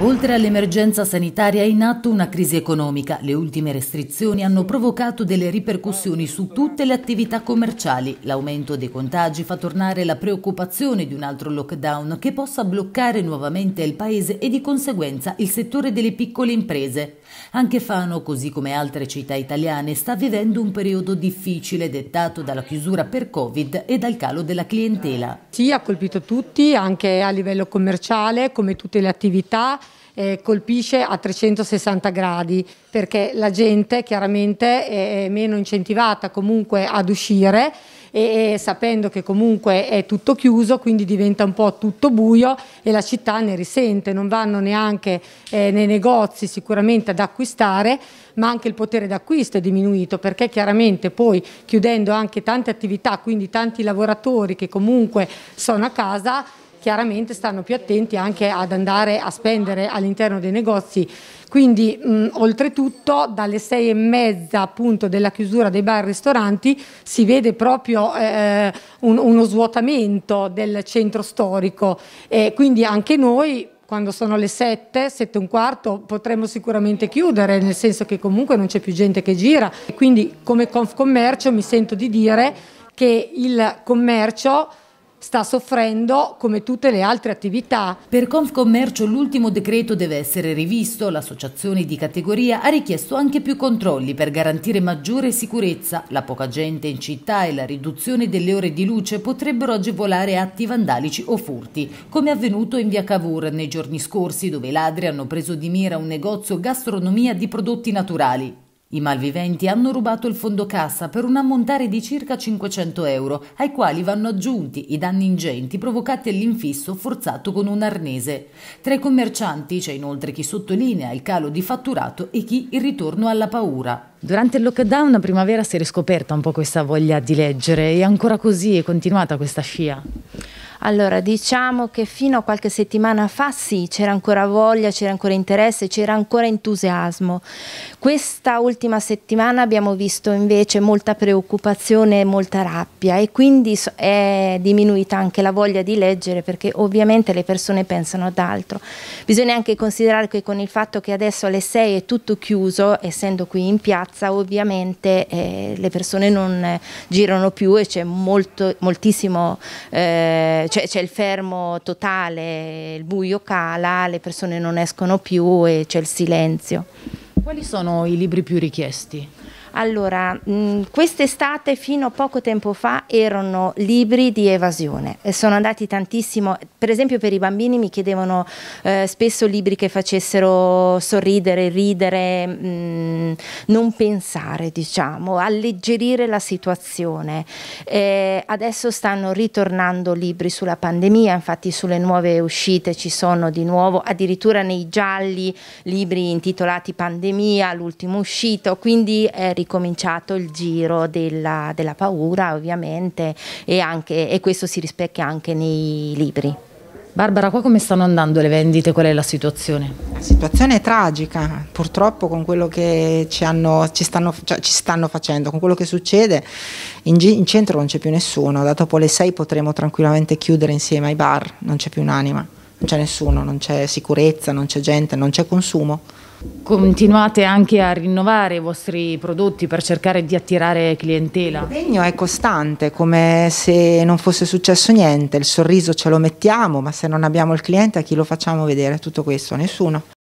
Oltre all'emergenza sanitaria è in atto una crisi economica. Le ultime restrizioni hanno provocato delle ripercussioni su tutte le attività commerciali. L'aumento dei contagi fa tornare la preoccupazione di un altro lockdown che possa bloccare nuovamente il paese e di conseguenza il settore delle piccole imprese. Anche Fano, così come altre città italiane, sta vivendo un periodo difficile dettato dalla chiusura per Covid e dal calo della clientela. Sì, ha colpito tutti, anche a livello commerciale, come tutte le attività eh, colpisce a 360 gradi perché la gente chiaramente è meno incentivata comunque ad uscire e, e, sapendo che comunque è tutto chiuso quindi diventa un po' tutto buio e la città ne risente, non vanno neanche eh, nei negozi sicuramente ad acquistare ma anche il potere d'acquisto è diminuito perché chiaramente poi chiudendo anche tante attività quindi tanti lavoratori che comunque sono a casa chiaramente stanno più attenti anche ad andare a spendere all'interno dei negozi. Quindi mh, oltretutto dalle sei e mezza appunto della chiusura dei bar e ristoranti si vede proprio eh, un, uno svuotamento del centro storico e quindi anche noi quando sono le sette, sette e un quarto potremmo sicuramente chiudere, nel senso che comunque non c'è più gente che gira. Quindi come Confcommercio mi sento di dire che il commercio sta soffrendo come tutte le altre attività. Per Confcommercio l'ultimo decreto deve essere rivisto, l'associazione di categoria ha richiesto anche più controlli per garantire maggiore sicurezza. La poca gente in città e la riduzione delle ore di luce potrebbero agevolare atti vandalici o furti, come avvenuto in via Cavour nei giorni scorsi dove i ladri hanno preso di mira un negozio gastronomia di prodotti naturali. I malviventi hanno rubato il fondo cassa per un ammontare di circa 500 euro, ai quali vanno aggiunti i danni ingenti provocati all'infisso forzato con un arnese. Tra i commercianti c'è inoltre chi sottolinea il calo di fatturato e chi il ritorno alla paura. Durante il lockdown a primavera si è riscoperta un po' questa voglia di leggere, è ancora così, è continuata questa scia? Allora, diciamo che fino a qualche settimana fa sì, c'era ancora voglia, c'era ancora interesse, c'era ancora entusiasmo. Questa ultima settimana abbiamo visto invece molta preoccupazione e molta rabbia e quindi è diminuita anche la voglia di leggere perché ovviamente le persone pensano ad altro. Bisogna anche considerare che con il fatto che adesso alle 6 è tutto chiuso, essendo qui in piazza, ovviamente eh, le persone non eh, girano più e c'è moltissimo... Eh, c'è, c'è il fermo totale, il buio cala, le persone non escono più e c'è il silenzio. Quali sono i libri più richiesti? Allora, mm, quest'estate fino a poco tempo fa erano libri di evasione e sono andati tantissimo, per esempio per i bambini mi chiedevano eh, spesso libri che facessero sorridere, ridere, mh, mm, non pensare diciamo, alleggerire la situazione. Eh, adesso stanno ritornando libri sulla pandemia, infatti sulle nuove uscite ci sono di nuovo, addirittura nei gialli libri intitolati pandemia, l'ultimo uscito, quindi è eh, ricominciato il giro della, della paura ovviamente e, anche, e questo si rispecchia anche nei libri. Barbara, qua come stanno andando le vendite? Qual è la situazione? La situazione è tragica, purtroppo con quello che ci, hanno, ci, stanno, cioè, ci stanno, facendo, con quello che succede, in, in centro non c'è più nessuno, da dopo le 6 potremo tranquillamente chiudere insieme ai bar, non c'è più un'anima, non c'è nessuno, non c'è sicurezza, non c'è gente, non c'è consumo. Continuate anche a rinnovare i vostri prodotti per cercare di attirare clientela? l'impegno è costante, come se non fosse successo niente, il sorriso ce lo mettiamo, ma se non abbiamo il cliente a chi lo facciamo vedere tutto questo? nessuno.